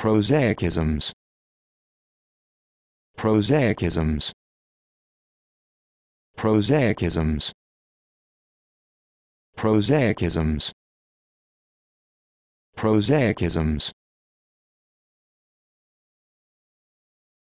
Prosaicisms. Prosaicisms. Prosaicisms. Prosaicisms. Prosaicisms.